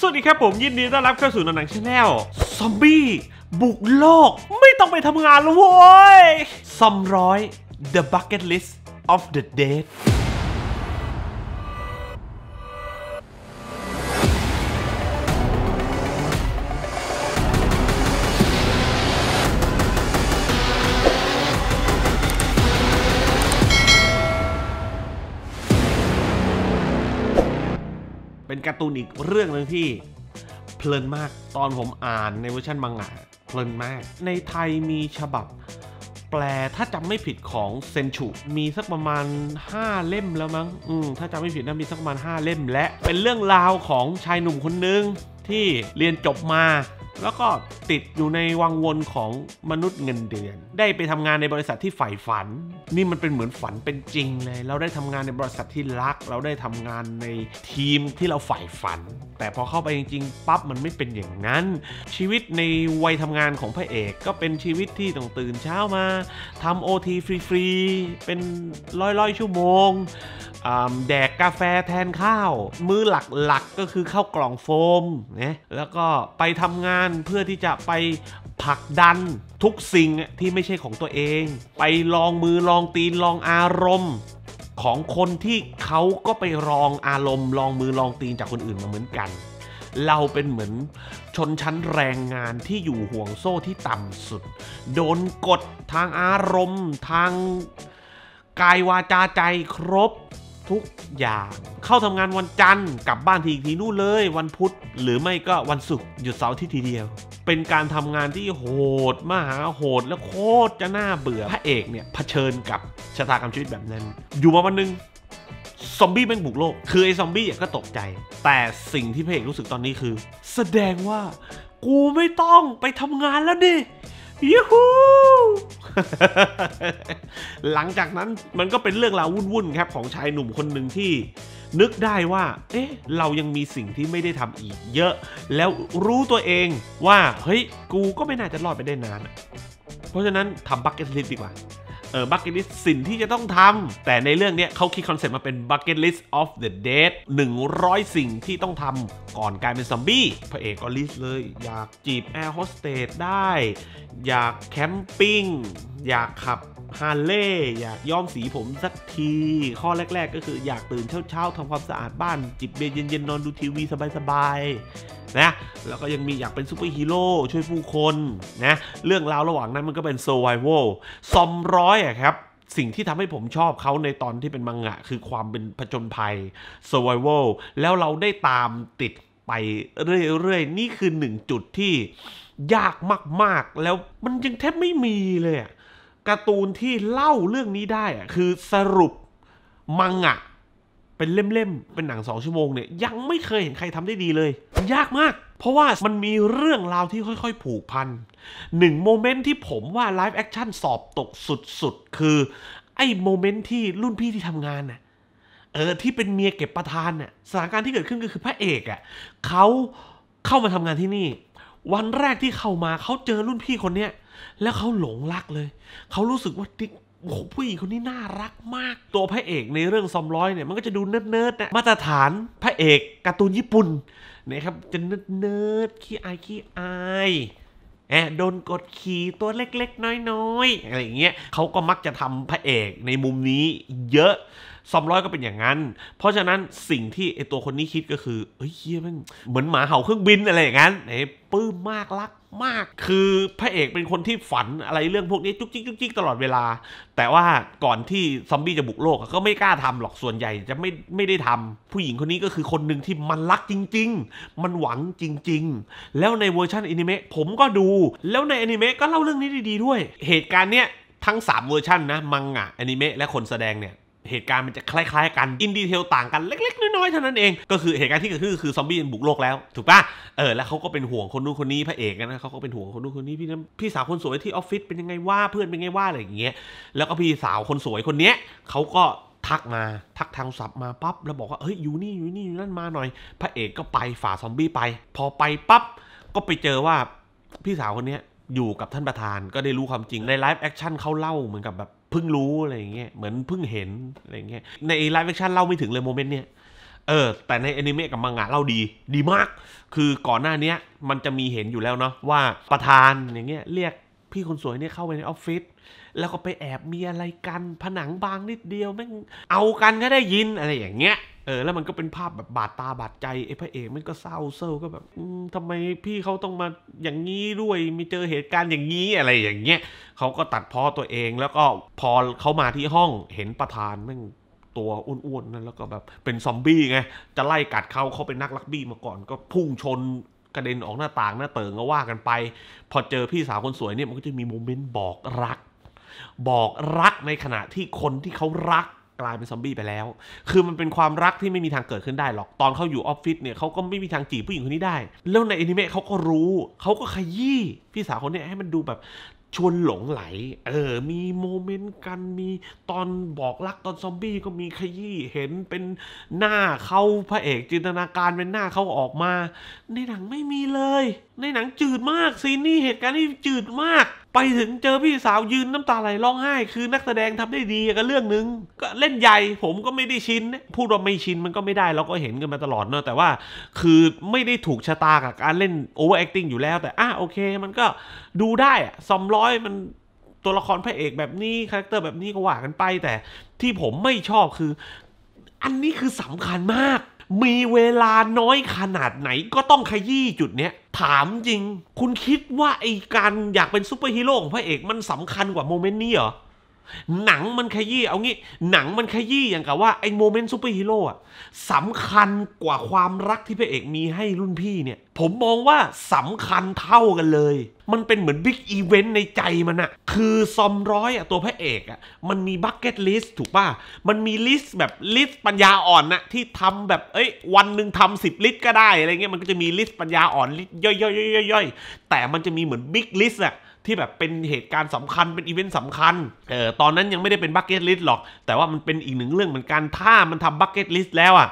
สวัสดีครับผม ยินดีต้อนรับเข้าสู่หนังชาแนลซอมบี้ บุกโลกไม่ต้องไปทำงานแล้วโว้ยซอมร้อย The Bucket List of the Dead การ์ตูนอีกเรื่องหนึ่งที่ เพลินมากตอนผมอ่านในเวอร์ชันมังงะเพลินมาก ในไทยมีฉบับแปลถ้าจำไม่ผิดของเซนชูมีสักประมาณ 5 เล่มแล้วมั้ง อืม ถ้าจำไม่ผิดน่ามีสักประมาณ 5 เล่มและเป็นเรื่องราวของชายหนุ่มคนนึง ที่เรียนจบมาแล้วก็ติดอยู่ในวังวนของมนุษย์เงินเดือน ได้ไปทำงานในบริษัทที่ใฝ่ฝัน นี่มันเป็นเหมือนฝันเป็นจริงเลย เราได้ทำงานในบริษัทที่รัก เราได้ทำงานในทีมที่เราใฝ่ฝัน แต่พอเข้าไปจริง ๆปั๊บมันไม่เป็นอย่างนั้น ชีวิตในวัยทำงานของพระเอกก็เป็นชีวิตที่ต้องตื่นเช้ามาทำโอทีฟรี ๆ เป็นร้อยๆชั่วโมงแดกกาแฟแทนข้าว มือหลักๆกก็คือข้าวกล่องโฟมนะแล้วก็ไปทำงานเพื่อที่จะไปผลักดันทุกสิ่งที่ไม่ใช่ของตัวเอง ไปลองมือลองตีนลองอารมณ์ ของคนที่เขาก็ไปลองอารมณ์ ลองมือลองตีนจากคนอื่นมาเหมือนกัน เราเป็นเหมือนชนชั้นแรงงานที่อยู่ห่วงโซ่ที่ต่ำสุด โดนกดทางอารมณ์ทางกายวาจาใจครบทุกอย่าง เข้าทำงานวันจันทร์กลับบ้านทีทีนู่นเลยวันพุธ หรือไม่ก็วันศุกร์หยุดเสาร์ที่ทีเดียว เป็นการทำงานที่โหด มหาโหด และโคตรจะน่าเบื่อพระเอกเนี่ยเผชิญกับชะตากรรมชีวิตแบบนั้น อยู่มาวันนึง ซอมบี้แม่งบุกโลก คือไอ้ซอมบี้ก็ตกใจ แต่สิ่งที่พระเอกรู้สึกตอนนี้คือ แสดงว่ากูไม่ต้องไปทำงานแล้วดิยูฮูหลังจากนั้นมันก็เป็นเรื่องราววุ่นๆครับของชายหนุ่มคนหนึ่งที่นึกได้ว่าเอ๊ะ เรายังมีสิ่งที่ไม่ได้ทำอีกเยอะ แล้วรู้ตัวเองว่า เฮ้ย กูก็ไม่น่าจะรอดไปได้นาน เพราะฉะนั้นทำบัคเก็ตลิสต์ดีกว่าเออบักเก็ตลิสต์สิ่งที่จะต้องทำแต่ในเรื่องนี้เขาคิดคอนเซ็ปต์มาเป็นบักเ็ตลสต์ออฟเดอะเด t หนึ่งร้อยสิ่งที่ต้องทำก่อนกลายเป็นซอมบี้พระเอกก็ลิสต์เลย อยากจีบแอร์โฮสเตสได้ อยากแคมปิ้งอยากขับฮาเล่อยากย้อมสีผมสักที ข้อแรก ๆ ก็คืออยากตื่นเช้าๆทำความสะอาดบ้านจิบเบียร์เย็นๆนอนดูทีวีสบาย ๆนะแล้วก็ยังมีอยากเป็นซูเปอร์ฮีโร่ช่วยผู้คนนะเรื่องราวระหว่างนั้นมันก็เป็นโซไวโวซอมร้อยอะครับ สิ่งที่ทำให้ผมชอบเขาในตอนที่เป็นมังงะ คือความเป็นผจญภัยโซไวโว a แล้วเราได้ตามติดไปเรื่อยๆ นี่คือหนึ่งจุดที่ยากมากๆ แล้วมันยังแทบไม่มีเลยการ์ตูนที่เล่าเรื่องนี้ได้คือสรุปมังงะเป็นเล่ม ๆ เป็นหนังสองชั่วโมงเนี่ยยังไม่เคยเห็นใครทำได้ดีเลย ยากมาก เพราะว่ามันมีเรื่องราวที่ค่อยๆผูกพันหนึ่งโมเมนต์ที่ผมว่าไลฟ์แอคชั่นสอบตกสุด ๆ คือไอ้โมเมนต์ที่รุ่นพี่ที่ทำงานน่ะเออที่เป็นเมียเก็บประธานน่ะสถานการณ์ที่เกิดขึ้นก็คือพระเอกอ่ะเขาเข้ามาทำงานที่นี่ วันแรกที่เข้ามาเขาเจอรุ่นพี่คนเนี้ยแล้วเขาหลงรักเลยเขารู้สึกว่าติ๊กโอ้โหผู้หญิงคนนี้น่ารักมากตัวพระเอกในเรื่องซอมร้อยเนี่ยมันก็จะดูเนิร์ดเนิร์ดนะมาตรฐาน พระเอก การ์ตูนญี่ปุ่นนะครับ จะเนิร์ดเนิร์ดขี้อายขี้อายแอบโดนกดขี่ตัวเล็กๆ น้อย ๆอะไรอย่างเงี้ยเขาก็มักจะทำพระเอกในมุมนี้เยอะซอมร้อยก็เป็นอย่างนั้น เพราะฉะนั้นสิ่งที่ไอตัวคนนี้คิดก็คือ เฮ้ยเฮียมันเหมือนหมาเห่าเครื่องบินอะไรอย่างนั้น ไอปื้มมากรักมาก คือพระเอกเป็นคนที่ฝันอะไรเรื่องพวกนี้จุกจิกจุกจิกตลอดเวลา แต่ว่าก่อนที่ซอมบี้จะบุกโลกก็ไม่กล้าทำหรอกส่วนใหญ่จะไม่ไม่ได้ทำ ผู้หญิงคนนี้ก็คือคนหนึ่งที่มันรักจริงๆ มันหวังจริง ๆ แล้วในเวอร์ชันอนิเมะผมก็ดู แล้วในอนิเมะก็เล่าเรื่องนี้ดี ๆด้วย เหตุการณ์เนี้ยทั้ง3เวอร์ชันนะ มังงะอนิเมะและคนแสดงเนี่ยเหตุการณ์มันจะคล้ายๆกันอินดีเทลต่างกันเล็กๆน้อยๆเท่านั้นเองก็คือเหตุการณ์ที่เกิดขึ้นคือซอมบี้บุกโลกแล้ว ถูกปะเออแล้วเขาก็เป็นห่วงคนนู้นคนนี้พระเอกนะเขาก็เป็นห่วงคนนู้นคนนี้พี่น้พี่สาวคนสวยที่ออฟฟิศเป็นยังไงว่าเพื่อนเป็นยังไงว่าอะไรอย่างเงี้ยแล้วก็พี่สาวคนสวยคนเนี้ยเขาก็ทักมาทักทางศัพท์มาปั๊บแล้วบอกว่าเฮ้ยอยู่นี่อยู่นี่อยู่นั่นมาหน่อยพระเอกก็ไปฝ่าซอมบี้ไปพอไปปั๊บก็ไปเจอว่าพี่สาวคนนี้อยู่กับท่านประธาน ก็ได้รู้ความจริง ในไลฟ์แอคชั่นเขาเล่าเหมือนกับแบบเพิ่งรู้ อะไรเงี้ย เหมือนเพิ่งเห็นอะไรเงี้ย ในไลฟ์แอคชั่นเล่าไม่ถึงเลย โมเมนต์เนี้ย เออ แต่ในอนิเมะกับมังงะเล่าดี ดีมาก คือก่อนหน้านี้มันจะมีเห็นอยู่แล้วเนาะว่าประธานอย่างเงี้ยเรียกพี่คนสวยเนี่ยเข้าไปในออฟฟิศ แล้วก็ไปแอบมีอะไรกัน ผนังบางนิดเดียวแม่งเอากันก็ได้ยินอะไรอย่างเงี้ยเออแล้วมันก็เป็นภาพแบบบาดตาบาดใจไอ้พระเอกมันก็เศร้าเศร้าก็แบบทำไมพี่เขาต้องมาอย่างนี้ด้วย มีเจอเหตุการณ์อย่างนี้อะไรอย่างเงี้ยเขาก็ตัดพ้อตัวเอง แล้วก็พอเขามาที่ห้องเห็นประธานมันตัวอ้วนๆนั่นแล้วก็แบบเป็นซอมบี้ไงจะไล่กัดเขาเขาเป็นนักลักบี้มาก่อนก็พุ่งชนกระเด็นออกหน้าต่างหน้าเติงก็ว่ากันไป พอเจอพี่สาวคนสวยเนี่ยมันก็จะมีโมเมนต์บอกรัก บอกรักในขณะที่คนที่เขารักกลายเป็นซอมบี้ไปแล้ว คือมันเป็นความรักที่ไม่มีทางเกิดขึ้นได้หรอก ตอนเขาอยู่ออฟฟิศเนี่ยเขาก็ไม่มีทางจีบผู้หญิงคนนี้ได้ แล้ว ในอนิเมะเขาก็รู้ เขาก็ขยี้พี่สาวคนนี้ให้มันดูแบบชวนหลงไหล เออ มีโมเมนต์กัน มีตอนบอกรักตอนซอมบี้ก็มีขยี้ เห็นเป็นหน้าเขาพระเอกจินตนาการเป็นหน้าเขาออกมาในหนังไม่มีเลย ในหนังจืดมากซีนนี่เหตุการณ์นี่จืดมากไปถึงเจอพี่สาวยืนน้ำตาไหลร้องไห้ คือนักแสดงทำได้ดีก็เรื่องนึง ก็เล่นใหญ่ ผมก็ไม่ได้ชินพูดว่าไม่ชินมันก็ไม่ได้เราก็เห็นกันมาตลอดเนาะแต่ว่า คือไม่ได้ถูกชะตากับการเล่นโอเวอร์แอคติ้งอยู่แล้วแต่อ่ะโอเค มันก็ดูได้สองร้อย มันตัวละครพระเอกแบบนี้คาแรคเตอร์แบบนี้ก็ว่ากันไปแต่ที่ผมไม่ชอบคือ อันนี้คือสำคัญมากมีเวลาน้อยขนาดไหนก็ต้องขยี้จุดเนี้ย ถามจริง คุณคิดว่าไอการอยากเป็นซูเปอร์ฮีโร่ของพระเอกมันสำคัญกว่าโมเมนต์นี้เหรอหนังมันขยี้เอางี้ หนังมันขยี้อย่างกับว่าไอ้โมเมนต์ซูเปอร์ฮีโร่อะสำคัญกว่าความรักที่พระเอกมีให้รุ่นพี่เนี่ย ผมมองว่าสำคัญเท่ากันเลย มันเป็นเหมือนบิ๊กอีเวนต์ในใจมันอะคือซอมร้อยอะตัวพระเอกอะมันมีบัคเก็ตลิสต์ถูกป่ะมันมีลิสต์แบบลิสต์ปัญญาอ่อนนะที่ทำแบบเอ้ยวันหนึ่งทำสิบลิสต์ก็ได้อะไรเงี้ยมันก็จะมีลิสต์ปัญญาอ่อนลิสต์ย่อยๆ ๆ ๆ แต่มันจะมีเหมือนบิ๊กลิสต์อะที่แบบเป็นเหตุการณ์สำคัญเป็นอีเวนต์สำคัญ เออ ตอนนั้นยังไม่ได้เป็นบัคเก็ตลิสต์หรอก แต่ว่ามันเป็นอีกหนึ่งเรื่องเหมือนกันถ้ามันทำบัคเก็ตลิสต์แล้วอ่ะ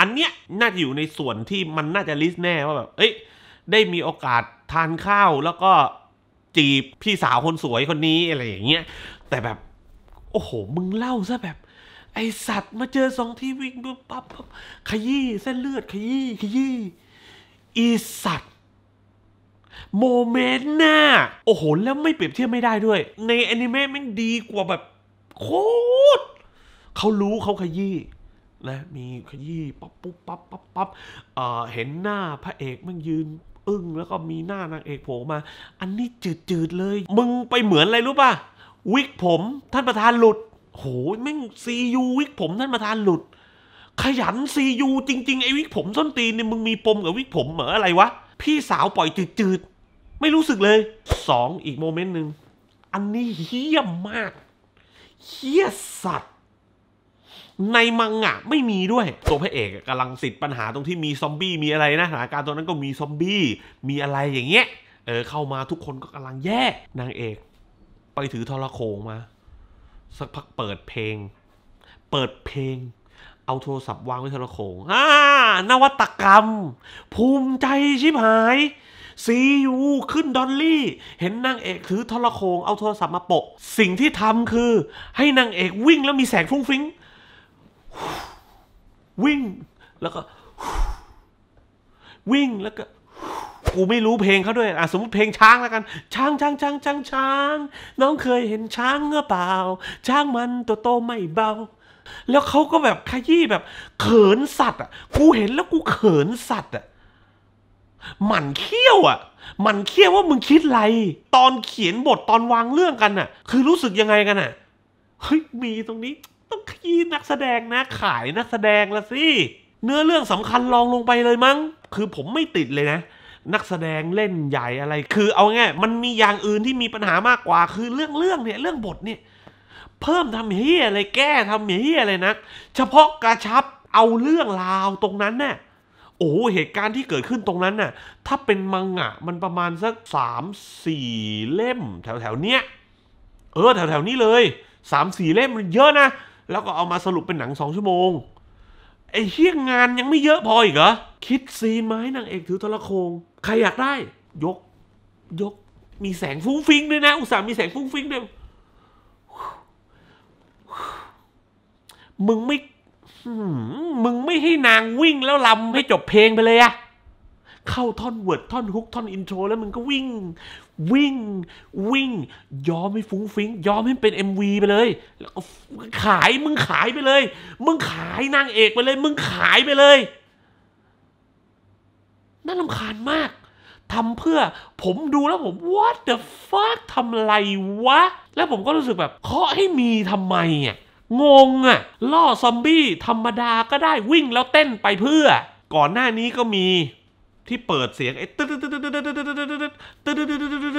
อันเนี้ยน่าจะอยู่ในส่วนที่มันน่าจะลิสต์แน่ว่าแบบ เอ้ย ได้มีโอกาสทานข้าวแล้วก็จีบ พี่สาวคนสวยคนนี้อะไรอย่างเงี้ย แต่แบบ โอ้โห มึงเล่าซะแบบ ไอสัตว์มาเจอสองที่วิ่งปั๊บปั๊บขยี้เส้นเลือดขยี้ขยี้อีสัตว์โมเมนต์น่ะ โอ้โห แล้วไม่เปรียบเทียบไม่ได้ด้วย ในแอนิเมะแม่งดีกว่าแบบ โคตรเขารู้เขาขยี้นะมีขยี้ปั๊บปุ๊บปั๊บปั๊บปั๊บเห็นหน้าพระเอกมันยืน อึ้งแล้วก็มีหน้านางเอกโผล่มา อันนี้จืดๆเลย มึงไปเหมือนอะไรรู้ป่ะ วิกผมท่านประธานหลุดโหแม่งซียูวิกผม ท่านประธานหลุด ขยันซียูจริงๆ ไอ้วิกผมส้นตีนเนี่ยมึงมีปมกับวิกผมเหมืออะไรวะพี่สาวปล่อยจืดๆไม่รู้สึกเลยสอง อีกโมเมนต์หนึ่งอันนี้เฮี้ยมมากเฮี้ยสัตว์ ในมังงะไม่มีด้วยตัวพระเอกกำลังติดปัญหาตรงที่มีซอมบี้มีอะไรนะสถานการณ์ตอนนั้นก็มีซอมบี้ มีอะไรอย่างเงี้ย เออเข้ามาทุกคนก็กำลังแย่นางเอกไปถือทรโขงมา สักพักเปิดเพลง เปิดเพลงเอาโทรศัพท์วางไว้ทะโขงอ่านวัตกรรม ภูมิใจชิบหายซีอูขึ้นดอลลี่ เห็นนางเอกถือทรโขงเอาโทรศัพท์มาโปะสิ่งที่ทำคือให้นางเอกวิ่งแล้วมีแสงฟุ้งฟิ้ง วิ่งแล้วก็วิ่งแล้วก็กูไม่รู้เพลงเขาด้วยอ่ะสมมติเพลงช้างแล้วกัน ช้างช้างช้างช้างช้างน้องเคยเห็นช้างหรือเปล่า ช้างมันตัวโตไม่เบาแล้วเขาก็แบบขยี้แบบ เขินสัตว์อ่ะ กูเห็นแล้วกูเขินสัตว์อ่ะหมันเขี้ยวอ่ะหมันเขี้ยวว่ามึงคิดไร ตอนเขียนบทตอนวางเรื่องกันอ่ะคือรู้สึกยังไงกันอ่ะเฮ้ยมีตรงนี้ ต้องขยี้นักแสดงนะขายนักแสดงละสิเนื้อเรื่องสำคัญลองลงไปเลยมั้งคือผมไม่ติดเลยนะ นักแสดงเล่นใหญ่อะไร คือเอาง่ายมันมีอย่างอื่นที่มีปัญหามากกว่า คือเรื่องเรื่องเนี่ย เรื่องบทเนี่ยเพิ่มทำเฮียอะไรแก้ทำเฮียอะไรนะเฉพาะกระชับเอาเรื่องราวตรงนั้นน่ะโอ้เหตุการณ์ที่เกิดขึ้นตรงนั้นน่ะถ้าเป็นมังอะมันประมาณสักสามสี่เล่ม แถวแถวเนี้ยเออแถวแถวนี้เลยสามสี่เล่มมันเยอะนะ แล้วก็เอามาสรุปเป็นหนังสองชั่วโมงไอ้เฮี้ยงงานยังไม่เยอะพออีกเหรอคิดซีนมาให้นางเอกถือทรโคงใครอยากได้ ยก ยกมีแสงฟุ้งฟิ้งด้วยนะอุตส่าห์มีแสงฟุ้งฟิ้งด้วยมึงไม่ มึงไม่ให้นางวิ่ง แล้วลำให้จบเพลงไปเลยอะ เข้าท่อนเวิร์ดท่อนฮุกท่อนอินโทรแล้วมึงก็วิ่ง วิ่ง วิ่ง ยอมให้ฟุ้งฟิ้ง ยอมให้เป็น MV ไปเลย แล้วก็ขาย มึงขายไปเลย มึงขายนางเอกไปเลย มึงขายไปเลย น่าลำคาญมาก ทำเพื่อผมดูแล้วผม what the fuck ทำไรวะ แล้วผมก็รู้สึกแบบเคาะให้มีทำไมอ่ะงงอะล่อซอมบี้ธรรมดาก็ได้วิ่งแล้วเต้นไปเพื่อ ก่อนหน้านี้ก็มีที่เปิดเสียงไอ้ตึ๊ดตึ๊ดตึ๊ดตึ๊ดตึ๊ดตึ๊ดตึ๊ดตึ๊ดตึ๊ด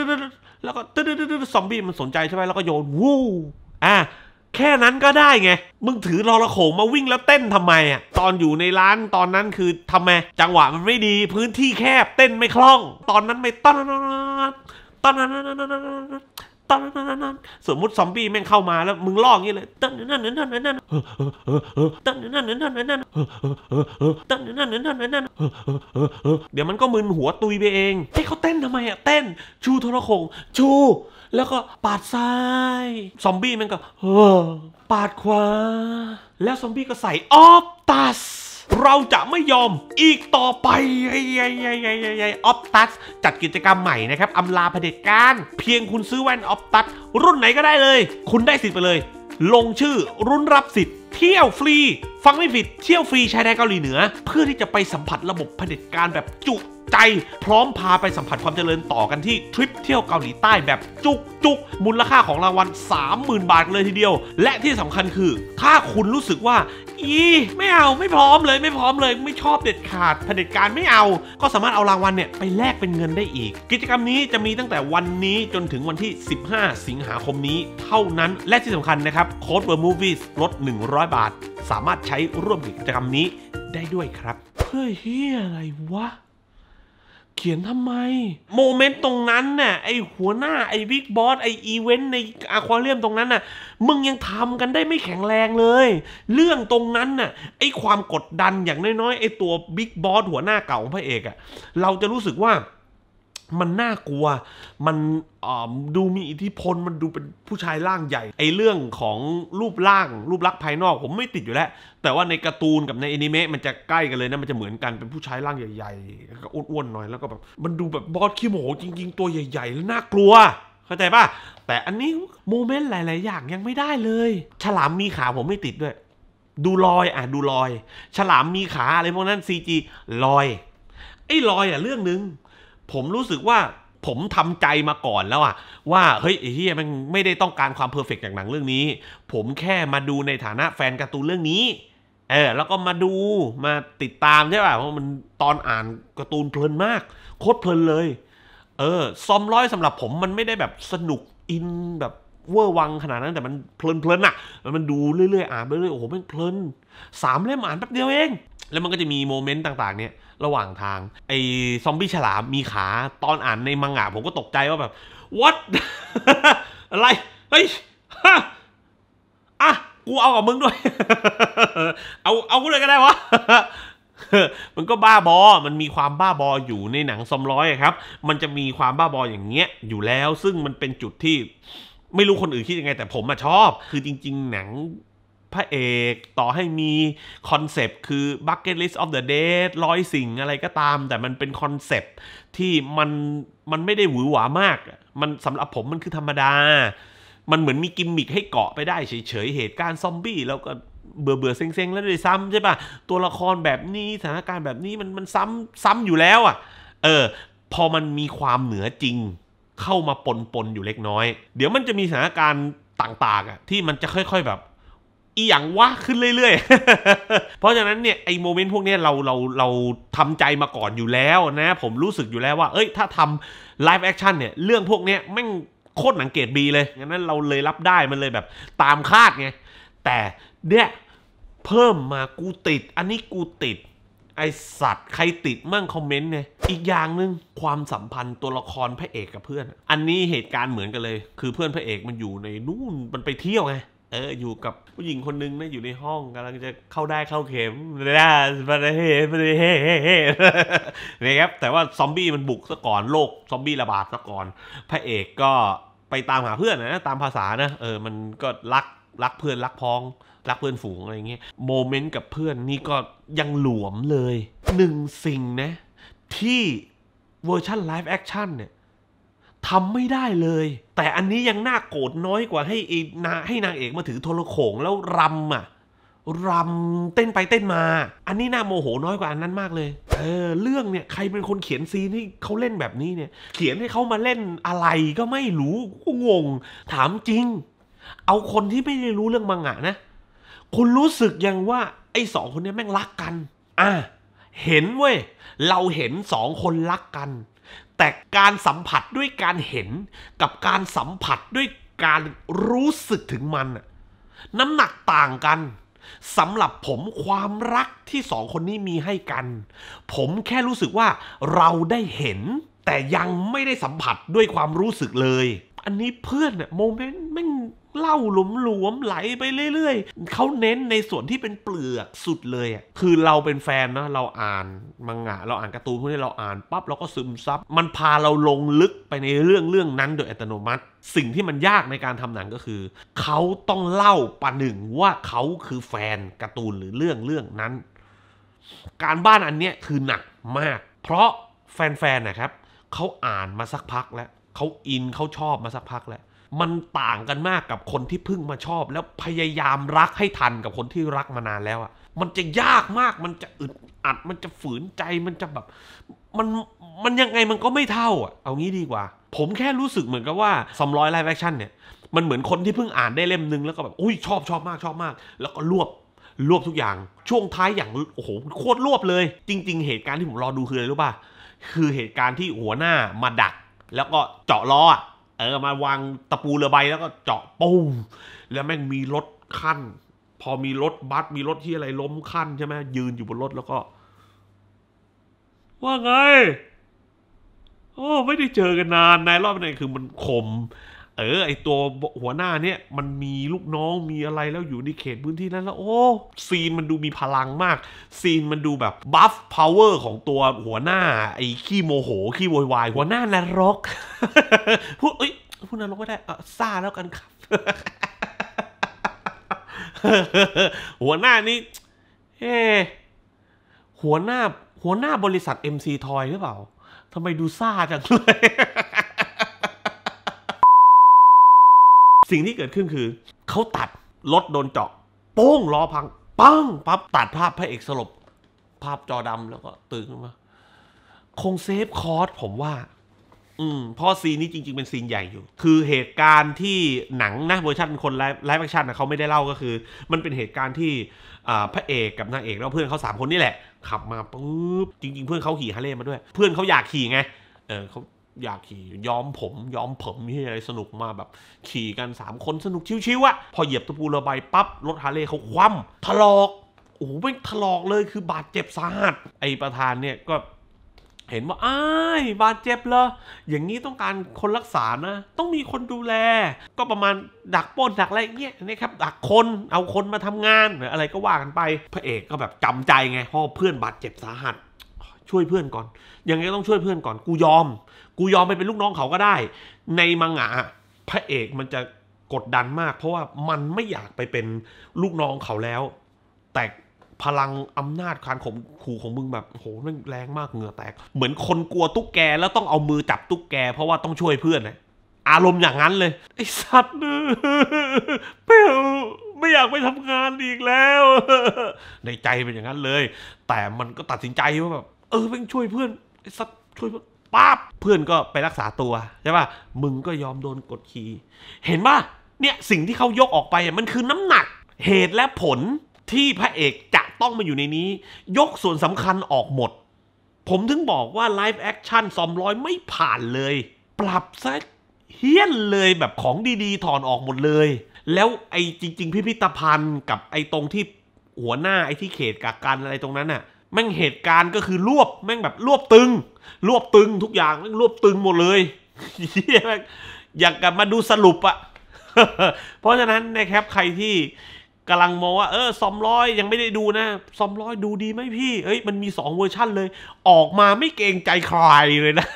ตึ๊ดแล้วก็ตึ๊ดตึ๊ดตึ๊ดซอมบี้มันสนใจใช่ไหมแล้วก็โยนวู้อ่ะแค่นั้นก็ได้ไงมึงถือรอระโขงมาวิ่งแล้วเต้นทำไมอ่ะ ตอนอยู่ในร้านตอนนั้นคือทำไมจังหวะมันไม่ดีพื้นที่แคบเต้นไม่คล่อง ตอนนั้นไม่ต้อนต้อนต้อนนันสมมติซอมบี้แม่งเข้ามาแล้ว มึงล่องี้เลยตันนั่นนั่นนั่นนั่นตันนนนั่นนั่นนั่นตันนนนั่นนั่นนั่นเดี๋ยวมันก็มึนหัวตุยไปเอง เฮ้ยเขาเต้นทำไมอะเต้น ชูโทรโขงชู แล้วก็ปาดซ้ายซอมบี้แม่งก็ปาดขวาแล้วซอมบี้ก็ใส่ออฟตัสเราจะไม่ยอมอีกต่อไปไอไอไไไไออฟตัสจัดกิจกรรมใหม่นะครับ อำลาเผด็จการ เพียงคุณซื้อแว่นออฟตัสรุ่นไหนก็ได้เลย คุณได้สิทธิ์ไปเลย ลงชื่อรุ่นรับสิทธิ์ เที่ยวฟรี ฟังไม่ผิด เที่ยวฟรีชายแดนเกาหลีเหนือ เพื่อที่จะไปสัมผัสระบบเผด็จการแบบจุใจพร้อมพาไปสัมผัสความเจริญต่อกันที่ทริปเที่ยวเกาหลีใต้แบบจุกจุกมูลค่าของรางวัล30,000 บาทเลยทีเดียว และที่สำคัญคือ ถ้าคุณรู้สึกว่า อีไม่เอาไม่พร้อมเลยไม่พร้อมเลย ไม่ชอบเด็ดขาดเผด็จการไม่เอา ก็สามารถเอารางวัลเนี่ยไปแลกเป็นเงินได้อีก กิจกรรมนี้จะมีตั้งแต่วันนี้จนถึงวันที่15สิงหาคมนี้ เท่านั้นและที่สำคัญนะครับโค้ดเวอร์มูฟีลด100บาท สามารถใช้ร่วมกิจกรรมนี้ได้ด้วยครับเเฮียอะไรวะขียนทำไม โมเมนต์ตรงนั้นน่ะไอหัวหน้าไอบิ๊กบอสไออีเวนต์ในอะควาเรียมตรงนั้นน่ะมึงยังทำกันได้ไม่แข็งแรงเลย เรื่องตรงนั้นน่ะไอความกดดันอย่างน้อยๆไอตัวบิ๊กบอสหัวหน้าเก่าของพระเอกอะเราจะรู้สึกว่ามันน่ากลัว มันดูมีอิทธิพล มันดูเป็นผู้ชายร่างใหญ่ ไอเรื่องของรูปร่างรูปลักษณ์ภายนอกผมไม่ติดอยู่แล้ว แต่ว่าในการ์ตูนกับในอนิเมะมันจะใกล้กันเลยนะ มันจะเหมือนกันเป็นผู้ชายร่างใหญ่ๆอ้วนๆหน่อยแล้วก็แบบ มันดูแบบบอสขี้โมโหจริงๆ ตัวใหญ่ๆ แล้วน่ากลัว เข้าใจป่ะ แต่อันนี้โมเมนต์หลายๆ อย่างยังไม่ได้เลย ฉลามมีขาผมไม่ติดด้วย ดูลอยอ่ะดูลอย ฉลามมีขาอะไรพวกนั้นซีจีลอยไอ้ลอยอ่ะเรื่องนึงผมรู้สึกว่าผมทำใจมาก่อนแล้วอะว่าเฮ้ยไอ้เฮียมันไม่ได้ต้องการความเพอร์เฟกต์อย่างหนังเรื่องนี้ ผมแค่มาดูในฐานะแฟนการ์ตูนเรื่องนี้เออแล้วก็มาดูมาติดตามใช่ป่ะเพราะมันตอนอ่านการ์ตูนเพลินมาก โคตรเพลินเลยเออซอมร้อยสำหรับผมมันไม่ได้แบบสนุกอินแบบเวอร์วังขนาดนั้น แต่มันเพลินๆอะมันดูเรื่อยๆอ่านไปเรื่อยโอ้โหมันเพลินสามเล่มอ่านแป๊บเดียวเองแล้วมันก็จะมีโมเมนต์ต่างๆเนี่ยระหว่างทาง ไอ้ซอมบี้ฉลามมีขาตอนอ่านในมังงะ ผมก็ตกใจว่าแบบ what อะไร เฮ้ยอะกูเอากับมึงด้วย เอาเอากูเลยก็ได้วะมันก็บ้าบอ มันมีความบ้าบออยู่ในหนังซอมร้อยครับ มันจะมีความบ้าบออย่างเงี้ย อยู่แล้ว ซึ่งมันเป็นจุดที่ไม่รู้คนอื่นคิดยังไง แต่ผมอะชอบ คือจริง ๆ หนังพระเอกต่อให้มีคอนเซปต์คือ Bucket List of the Dead ร้อยสิ่งอะไรก็ตาม แต่มันเป็นคอนเซปต์ที่มันมันไม่ได้หวือหวามากมันสำหรับผมมันคือธรรมดา มันเหมือนมีกิมมิคให้เกาะไปได้เฉยๆเหตุการณ์ซอมบี้ แล้วก็เบื่อเบื่อเซ็งๆ แล้วด้วยซ้ำใช่ปะตัวละครแบบนี้สถานการณ์แบบนี้มันมันซ้ำซ้ำอยู่แล้วอ่ะเออ พอมันมีความเหนือจริง เข้ามาปนปนอยู่เล็กน้อย เดี๋ยวมันจะมีสถานการณ์ต่าง ๆอ่ะที่มันจะค่อยๆแบบอีหยังวะขึ้นเรื่อยๆ เพราะฉะนั้นเนี่ย ไอโมเมนต์พวกนี้เราเราเราทำใจมาก่อนอยู่แล้วนะ ผมรู้สึกอยู่แล้วว่า เอ้ยถ้าทำไลฟ์แอคชั่นเนี่ย เรื่องพวกนี้แม่งโคตรหนังเกตบีเลย งั้นเราเลยรับได้มันเลยแบบตามคาดไง แต่เนี่ยเพิ่มมากูติดอันนี้กูติดไอสัตว์ ใครติดมั่งคอมเมนต์ไงอีกอย่างหนึ่งความสัมพันธ์ตัวละครพระเอกกับเพื่อน อันนี้เหตุการณ์เหมือนกันเลย คือเพื่อนพระเอกมันอยู่ในนู่นมันไปเที่ยวไงเอออยู่กับผู้หญิงคนนึงนะอยู่ในห้องกำลังจะเข้าได้เข้าเข็มนะมาเฮ้มาเฮ้เฮ้นี่ยครับแต่ว่าซอมบี้มันบุกซะก่อนโลกซอมบี้ระบาดซะก่อนพระเอกก็ไปตามหาเพื่อนนะตามภาษานะเออมันก็รักรักเพื่อนรักพ้องรักเพื่อนฝูงอะไรเงี้ยโมเมนต์กับเพื่อนนี่ก็ยังหลวมเลยหนึ่งสิ่งนะที่เวอร์ชันไลฟ์แอคชั่นเนี่ยทำไม่ได้เลย แต่อันนี้ยังน่าโกรธน้อยกว่าให้นาให้นางเอกมาถือโทรโขงแล้วรำอ่ะรำเต้นไปเต้นมา อันนี้น่าโมโหน้อยกว่าอันนั้นมากเลยเออเรื่องเนี่ย ใครเป็นคนเขียนซีนที่เขาเล่นแบบนี้เนี่ย เขียนให้เขามาเล่นอะไรก็ไม่รู้งงถามจริง เอาคนที่ไม่ได้รู้เรื่องมังงะนะ คุณรู้สึกยังว่าไอ้สองคนนี้แม่งรักกันอ่ะเห็นเว้ยเราเห็นสองคนรักกันแต่การสัมผัสด้วยการเห็นกับการสัมผัสด้วยการรู้สึกถึงมันน้ำหนักต่างกัน สำหรับผมความรักที่สองคนนี้มีให้กัน ผมแค่รู้สึกว่าเราได้เห็น แต่ยังไม่ได้สัมผัสด้วยความรู้สึกเลย อันนี้เพื่อนโมเมนต์แม่งเล่าหลุมหลวมไหลไปเรื่อยๆ เขาเน้นในส่วนที่เป็นเปลือกสุดเลยอ่ะ คือเราเป็นแฟนนะเราอ่านมังงะเราอ่านการ์ตูนพวกนี้เราอ่านปั๊บเราก็ซึมซับมันพาเราลงลึกไปในเรื่องเรื่องนั้น โดยอัตโนมัติ สิ่งที่มันยากในการทำหนังก็คือเขาต้องเล่าประหนึ่งว่าเขาคือแฟนการ์ตูนหรือเรื่องเรื่องนั้น การบ้านอันเนี้ยคือหนักมาก เพราะแฟนๆนะครับเขาอ่านมาสักพักแล้วเขาอินเขาชอบมาสักพักแล้วมันต่างกันมากกับคนที่เพิ่งมาชอบ แล้วพยายามรักให้ทันกับคนที่รักมานานแล้วอะมันจะยากมาก มันจะอึดอัด มันจะฝืนใจ มันจะแบบ มัน มันยังไงมันก็ไม่เท่าอ่ะ เอางี้ดีกว่า ผมแค่รู้สึกเหมือนกับว่าสมร้อยไลฟ์แฟคชั่นเนี่ย มันเหมือนคนที่เพิ่งอ่านได้เล่มนึงแล้วก็แบบ อุ้ยชอบชอบมากชอบมาก แล้วก็รวบรวบทุกอย่าง ช่วงท้ายอย่าง โอ้โห โคตรรวบเลย จริง ๆ เหตุการณ์ที่ผมรอดูคืออะไรรู้ป่ะ คือเหตุการณ์ที่หัวหน้ามาดัก แล้วก็เจาะล้อเออมาวางตะปูเรือใบแล้วก็เจาะปูแล้วแม่งมีรถขั้น พอมีรถบัสมีรถที่อะไรล้มขั้นใช่ไหมยืนอยู่บนรถแล้วก็ ว่าไง โอ้ไม่ได้เจอกันนาน นายรอบนีนคือมันขมเออไอตัวหัวหน้าเนี่ยมันมีลูกน้องมีอะไรแล้วอยู่ในเขตพื้นที่นั้น แล้วโอ้ซีนมันดูมีพลังมาก ซีนมันดูแบบบัฟพาวเวอร์ของตัวหัวหน้า ไอขี้โมโห ขี้วอยวายหัวหน้านรกพูดเอ้ยพูดนรกก็ได้ซ่าแล้วกันครับ หัวหน้านี่เอหัวหน้าหัวหน้าบริษัท MC ทอยหรือเปล่าทำไมดูซ่าจังเลยสิ่งที่เกิดขึ้นคือเขาตัดรถโดนเจาะ โป้งล้อพังปังปั๊บตัดภาพพระเอกสลบ ภาพจอดำแล้วก็ตื่นขึ้นมา คงเซฟคอร์สผมว่า อืมเพราะซีนนี้จริง ๆเป็นซีนใหญ่อยู่ คือเหตุการณ์ที่หนังนะเวอร์ชันคนไลฟ์แอคชั่นนะเขาไม่ได้เล่าก็คือ มันเป็นเหตุการณ์ที่พระเอกกับนางเอก แล้วเพื่อนเขาสามคนนี่แหละขับมาปุ๊บจริงๆ เพื่อนเขาขี่ฮาร์เลย์มาด้วย เพื่อนเขาอยากขี่ไงเออเขาอยากขี่ย้อมผมย้อมผมที่อะไรสนุกมาแบบขี่กัน 3 คนสนุกชิวๆอะพอเหยียบตะปูระบายปั๊บ รถฮาเลย์เขาคว่ำถลอกโอ้โหไม่ถลอกเลยคือบาดเจ็บสาหัส ไอประธานเนี่ย ก็เห็นว่าอ้ายบาดเจ็บเหรออย่างนี้ต้องการคนรักษานะ ต้องมีคนดูแล ก็ประมาณดักป้นดักอะไรเงี้ยนะครับดักคนเอาคนมาทำงานหรืออะไรก็ว่ากันไป พระเอกก็แบบจำใจไงพ่อเพื่อนบาดเจ็บสาหัสช่วยเพื่อนก่อน ยังไงก็ต้องช่วยเพื่อนก่อน กูยอม กูยอม ไปเป็นลูกน้องเขาก็ได้ ในมังงะ พระเอกมันจะกดดันมาก เพราะว่ามันไม่อยากไปเป็นลูกน้องเขาแล้ว แต่ พลังอำนาจการข่มขู่ของมึงแบบโหมันแรงมากเหงื่อแตก เหมือนคนกลัวตุ๊กแกแล้วต้องเอามือจับตุ๊กแก เพราะว่า ต้องช่วยเพื่อนนะ อารมณ์อย่างนั้นเลยไอ้สัตว์เปวไม่อยากไปทำงานอีกแล้ว ในใจเป็นอย่างนั้นเลย แต่มันก็ตัดสินใจว่าแบบเออเพิ่งช่วยเพื่อนไอ้สัตว์ช่วยเพื่อนปัาบ เพื่อนก็ไปรักษาตัว ใช่ป่ะ มึงก็ยอมโดนกดขี่เห็นป่ะ เนี่ย สิ่งที่เขายกออกไปมันคือน้ำหนัก เหตุและผลที่พระเอกจะต้องมาอยู่ในนี้ ยกส่วนสำคัญออกหมด ผมถึงบอกว่าไลฟ์แอคชั่นซอมร้อยไม่ผ่านเลย ปรับซะเฮี้ยนเลยแบบของดี ๆ ถอนออกหมดเลย แล้วไอ้จริงๆพิพิธภัณฑ์กับไอ้ตรงที่หัวหน้าไอ้ที่เขตกักกันอะไรตรงนั้นน่ะแม่งเหตุการณ์ก็คือรวบแม่งแบบรวบตึง รวบตึงทุกอย่างแม่งรวบตึงหมดเลยอยากกลับมาดูสรุปอะเพราะฉะนั้นนะครับใครที่กำลังมองว่าเออซอมร้อยยังไม่ได้ดูนะ ซอมร้อยดูดีไหมพี่ เอ้ยมันมี 2 เวอร์ชั่นเลย ออกมาไม่เกรงใจใครเลยนะ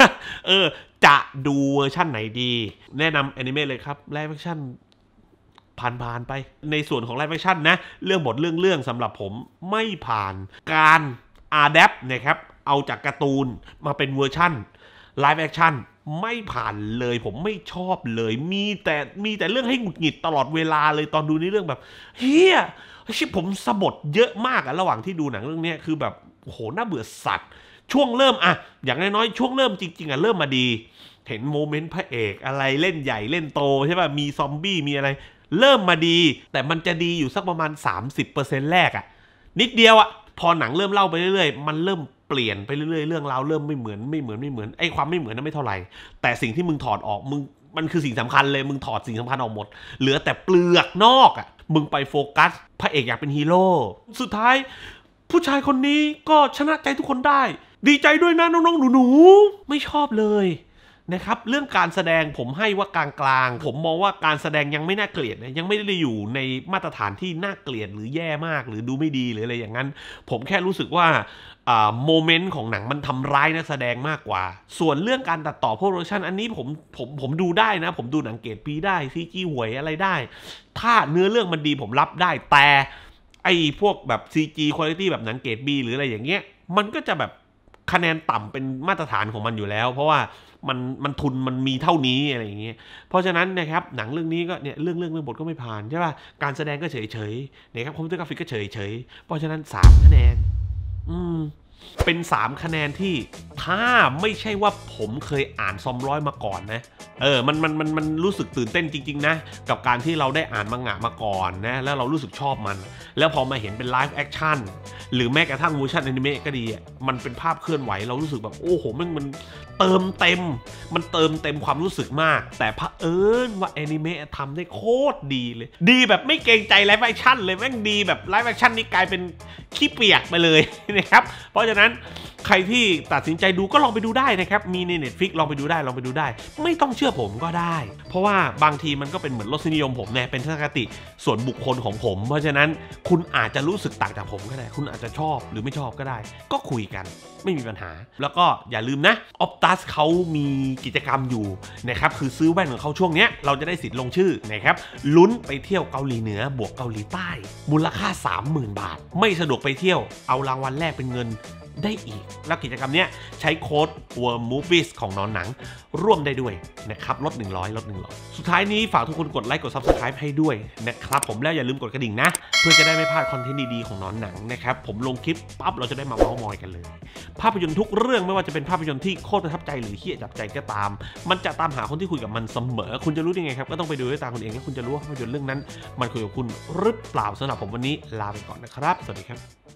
เออ จะดูเวอร์ชั่นไหนดี แนะนำแอนิเมะเลยครับไลฟ์แอคชั่นผ่านๆไป ในส่วนของไลฟ์แอคชั่น นะเรื่องบทเรื่องเรื่องสำหรับผมไม่ผ่านการอาดับนะครับ เอาจากการ์ตูนมาเป็นเวอร์ชั่นไลฟ์แอคชั่นไม่ผ่านเลยผมไม่ชอบเลยมีแต่มีแต่เรื่องให้หงุดหงิดตลอดเวลาเลยตอนดูนี่เรื่องแบบเฮียชิผมสะบดเยอะมากอะระหว่างที่ดูหนังเรื่องนี้คือแบบโหน่าเบื่อสัตว์ช่วงเริ่มอะอย่างน้อยๆ ช่วงเริ่มจริงๆอะเริ่มมาดี เห็นโมเมนต์พระเอกอะไรเล่นใหญ่เล่นโตใช่ป่ะมีซอมบี้มีอะไร เริ่มมาดี แต่มันจะดีอยู่สักประมาณ 30%แรกอะนิดเดียวอะพอหนัง เริ่มเล่าไปเรื่อยๆมันเริ่มเปลี่ยนไปเรื่อยๆเรื่องราว เริ่มไม่เหมือนไม่เหมือนไม่เหมือนไอ้ความไม่เหมือนนั้นไม่เท่าไหร่แต่สิ่งที่มึงถอดออกมึง มันคือสิ่งสำคัญเลย มึงถอดสิ่งสำคัญออกหมด เหลือแต่เปลือกนอกอ่ะ มึงไปโฟกัส พระเอกอยากเป็นฮีโร่ สุดท้าย ผู้ชายคนนี้ก็ชนะใจทุกคนได้ ดีใจด้วยนะน้องๆหนูๆ ไม่ชอบเลยนะครับเรื่องการแสดงผมให้ว่ากลางๆ ผมมองว่าการแสดงยังไม่น่าเกลียดนะยังไม่ได้อยู่ในมาตรฐานที่น่าเกลียดหรือแย่มาก หรือดูไม่ดีหรืออะไรอย่างนั้น ผมแค่รู้สึกว่าโมเมนต์ของหนังมันทำร้ายนักแสดงมากกว่า ส่วนเรื่องการตัดต่อโปรดักชันอันนี้ผมผมผมดูได้นะผมดูหนังเกรดปีได้ซีจีหวยอะไรได้ ถ้าเนื้อเรื่องมันดีผมรับได้แต่ไอ้พวกแบบ CG quality แบบหนังเกรดบีหรืออะไรอย่างเงี้ยมันก็จะแบบคะแนนต่ำเป็นมาตรฐานของมันอยู่แล้ว เพราะว่ามันมันทุนมันมีเท่านี้ อะไรอย่างเงี้ยเพราะฉะนั้นนะครับ หนังเรื่องนี้ก็เนี่ยเรื่องเรื่องเรื่องบทก็ไม่ผ่านใช่ป่ะการแสดงก็เฉยเฉยนะครับคอมพิวเตอร์กราฟิกก็เฉยเฉยเพราะฉะนั้นสามคะแนน อืมเป็น 3 คะแนนที่ถ้าไม่ใช่ว่าผมเคยอ่านซอมร้อยมาก่อนนะเออมันมันมันมันรู้สึกตื่นเต้นจริง ๆ นะ กับการที่เราได้อ่านมังงะมาก่อนนะแล้วเรารู้สึกชอบมัน แล้วพอมาเห็นเป็นไลฟ์แอคชั่นหรือแม้กระทั่งเวอร์ชันอนิเมะก็ดี มันเป็นภาพเคลื่อนไหวเรารู้สึกแบบโอ้โห มันมันเติมเต็มมันเติมเต็มความรู้สึกมาก แต่พระเอิญว่าแอนิเมะทำได้โคตรดีเลย ดีแบบไม่เกรงใจไลฟ์แอคชั่นเลยแม่งดีแบบไลฟ์แอคชั่นนี้กลายเป็นขี้เปียกไปเลยนะครับ เพราะฉะนั้นใครที่ตัดสินใจดูก็ลองไปดูได้นะครับ มีใน Netflix ลองไปดูได้ ลองไปดูได้ ไม่ต้องเชื่อผมก็ได้ เพราะว่าบางทีมันก็เป็นเหมือนรสนิยมผมเนี่ยเป็นทัศนคติส่วนบุคคลของผม เพราะฉะนั้นคุณอาจจะรู้สึกต่างจากผมก็ได้ คุณอาจจะชอบหรือไม่ชอบก็ได้ ก็คุยกันไม่มีปัญหา แล้วก็อย่าลืมนะออปตัสเขามีกิจกรรมอยู่นะครับ คือซื้อแว่นของเขาช่วงนี้เราจะได้สิทธิ์ลงชื่อ นะครับ ลุ้นไปเที่ยวเกาหลีเหนือบวกเกาหลีใต้ มูลค่า 30,000 บาท ไม่สะดวกไปเที่ยว เอารางวัลแรกเป็นเงินได้อีก แล้วกิจกรรมนี้ใช้โค้ด w o r m Movies ของนอนหนัง ร่วมได้ด้วยนะครับลด100ลด100สุดท้ายนี้ฝากทุกคนกดไลค์กด Subscribe ให้ด้วยนะครับ ผมแล้ว อย่าลืมกดกระดิ่งนะ เพื่อจะได้ไม่พลาดคอนเทนต์ดี ๆ ของนอนหนังนะครับ ผมลงคลิปปั๊บ เราจะได้มาเมามอยกันเลย ภาพยนตร์ทุกเรื่องไม่ว่าจะเป็นภาพยนตร์ที่โคตรประทับใจหรือเฮี้ยจับใจก็ตาม มันจะตามหาคนที่คุยกับมันเสมอ คุณจะรู้ยังไงครับก็ต้องไปดูด้วยตาคุณเองแล้วคุณจะรู้ว่าภาพยนตร์เรื่องนั้นมันคุยกับคุณหรือเปล่าสำหรับผมวันนี้ลาไปก่อนนะครับ สวัสดีครับ